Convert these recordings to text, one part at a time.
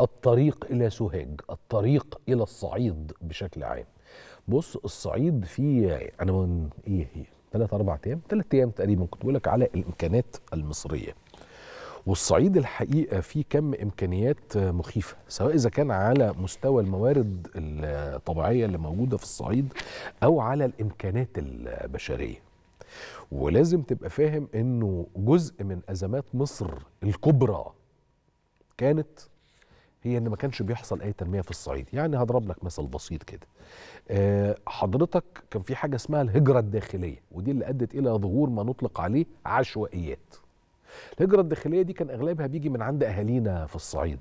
الطريق الى سوهاج الطريق الى الصعيد بشكل عام بص الصعيد فيه انا من ايه هي إيه، ثلاث اربع ايام ثلاث ايام تقريبا كنت بقول لك على الامكانات المصريه والصعيد الحقيقه فيه كم امكانيات مخيفه سواء اذا كان على مستوى الموارد الطبيعيه اللي موجوده في الصعيد او على الامكانات البشريه ولازم تبقى فاهم انه جزء من ازمات مصر الكبرى كانت هي إيه ان ما كانش بيحصل اي تنميه في الصعيد يعني هضرب لك مثل بسيط كده آه، حضرتك كان في حاجه اسمها الهجره الداخليه ودي اللي ادت الى ظهور ما نطلق عليه عشوائيات الهجره الداخليه دي كان اغلبها بيجي من عند اهالينا في الصعيد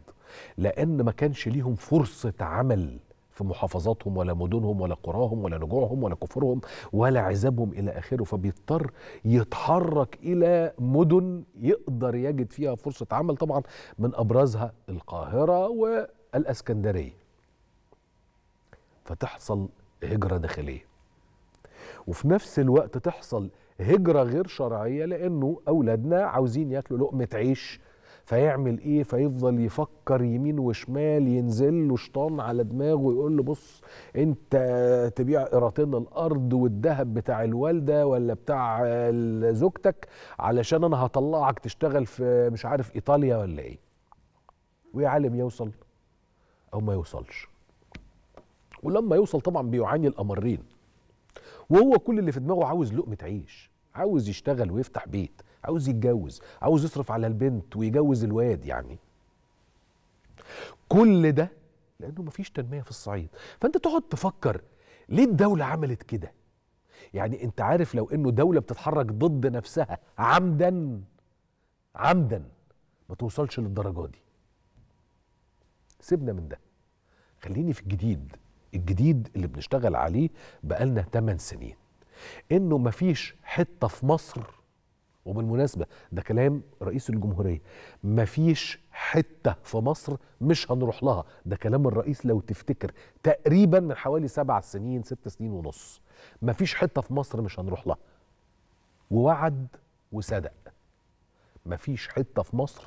لان ما كانش ليهم فرصه عمل في محافظاتهم ولا مدنهم ولا قراهم ولا رجوعهم ولا كفرهم ولا عذابهم إلى آخره فبيضطر يتحرك إلى مدن يقدر يجد فيها فرصة عمل طبعا من أبرزها القاهرة والأسكندرية فتحصل هجرة داخلية وفي نفس الوقت تحصل هجرة غير شرعية لأنه أولادنا عاوزين ياكلوا لقمة عيش فيعمل ايه فيفضل يفكر يمين وشمال ينزل له شيطان على دماغه ويقول له بص انت تبيع قراطين الارض والذهب بتاع الوالده ولا بتاع زوجتك علشان انا هطلعك تشتغل في مش عارف ايطاليا ولا ايه ويعلم عالم يوصل او ما يوصلش ولما يوصل طبعا بيعاني الامرين وهو كل اللي في دماغه عاوز لقمه عيش عاوز يشتغل ويفتح بيت عاوز يتجوز عاوز يصرف على البنت ويجوز الواد يعني كل ده لانه مفيش تنميه في الصعيد فانت تقعد تفكر ليه الدوله عملت كده يعني انت عارف لو انه دوله بتتحرك ضد نفسها عمدا عمدا ما توصلش للدرجه دي سيبنا من ده خليني في الجديد الجديد اللي بنشتغل عليه بقالنا 8 سنين انه مفيش حته في مصر وبالمناسبه ده كلام رئيس الجمهوريه مفيش حته في مصر مش هنروح لها ده كلام الرئيس لو تفتكر تقريبا من حوالي سبع سنين ست سنين ونص مفيش حته في مصر مش هنروح لها ووعد وصدق مفيش حته في مصر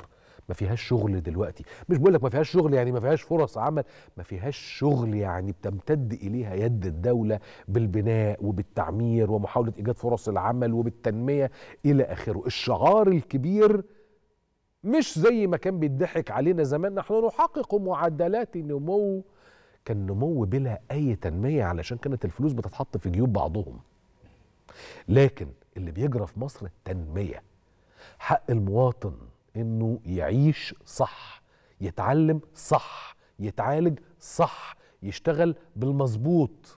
ما فيهاش شغل دلوقتي مش بقول لك ما فيهاش شغل يعني ما فيهاش فرص عمل ما فيهاش شغل يعني بتمتد اليها يد الدوله بالبناء وبالتعمير ومحاوله ايجاد فرص العمل وبالتنميه الى اخره الشعار الكبير مش زي ما كان بيضحك علينا زمان نحن نحقق معدلات نمو كان نمو بلا اي تنميه علشان كانت الفلوس بتتحط في جيوب بعضهم لكن اللي بيجرى في مصر تنميه حق المواطن انه يعيش صح يتعلم صح يتعالج صح يشتغل بالمظبوط